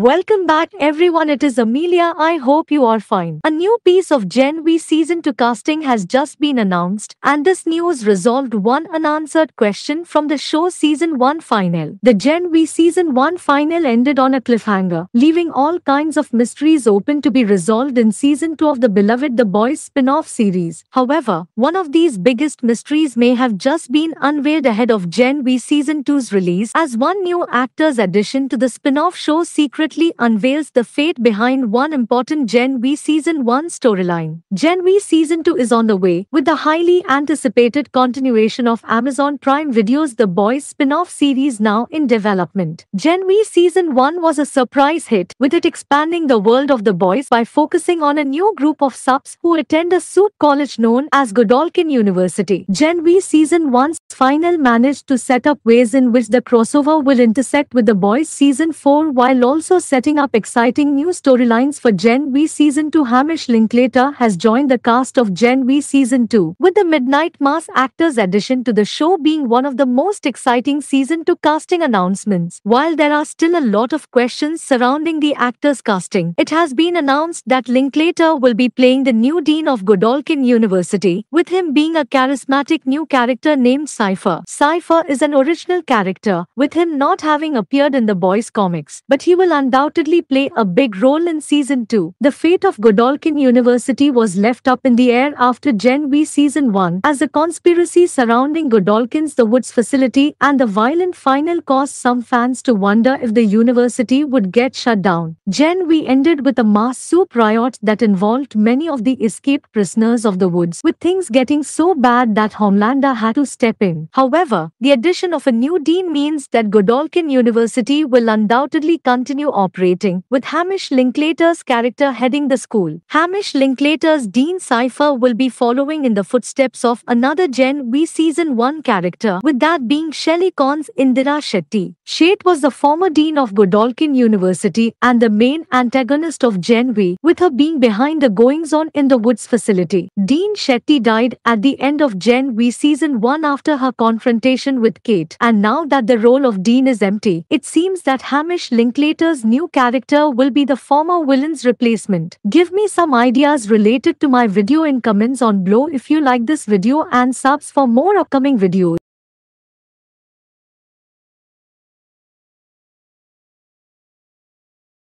Welcome back everyone it is Amelia I hope you are fine. A new piece of Gen V season 2 casting has just been announced and this news resolved one unanswered question from the show's season 1 final. The Gen V season 1 final ended on a cliffhanger leaving all kinds of mysteries open to be resolved in season 2 of the beloved The Boys spin-off series. However, one of these biggest mysteries may have just been unveiled ahead of Gen V season 2's release as one new actor's addition to the spin-off show's secret unveils the fate behind one important Gen V Season 1 storyline. Gen V Season 2 is on the way, with the highly anticipated continuation of Amazon Prime Video's The Boys spin-off series now in development. Gen V Season 1 was a surprise hit, with it expanding the world of The Boys by focusing on a new group of subs who attend a suit college known as Godolkin University. Gen V Season 1's final managed to set up ways in which the crossover will intersect with The Boys Season 4 while also also setting up exciting new storylines for Gen V Season 2. Hamish Linklater has joined the cast of Gen V Season 2, with the Midnight Mass actor's addition to the show being one of the most exciting Season 2 casting announcements. While there are still a lot of questions surrounding the actor's casting, it has been announced that Linklater will be playing the new Dean of Godolkin University, with him being a charismatic new character named Cypher. Cypher is an original character, with him not having appeared in the boys' comics, but he will undoubtedly play a big role in Season 2. The fate of Godolkin University was left up in the air after Gen V Season 1 as the conspiracy surrounding Godolkin's The Woods facility and the violent final caused some fans to wonder if the university would get shut down. Gen V ended with a mass soup riot that involved many of the escaped prisoners of the woods, with things getting so bad that Homelander had to step in. However, the addition of a new dean means that Godolkin University will undoubtedly continue operating, with Hamish Linklater's character heading the school. Hamish Linklater's Dean Cypher will be following in the footsteps of another Gen V Season 1 character, with that being Shelley Khan's Indira Shetty. Shet was the former Dean of Godolkin University and the main antagonist of Gen V, with her being behind the goings-on in the Woods facility. Dean Shetty died at the end of Gen V Season 1 after her confrontation with Kate, and now that the role of Dean is empty, it seems that Hamish Linklater's new character will be the former villain's replacement. Give me some ideas related to my video in comments on below if you like this video and subs for more upcoming videos.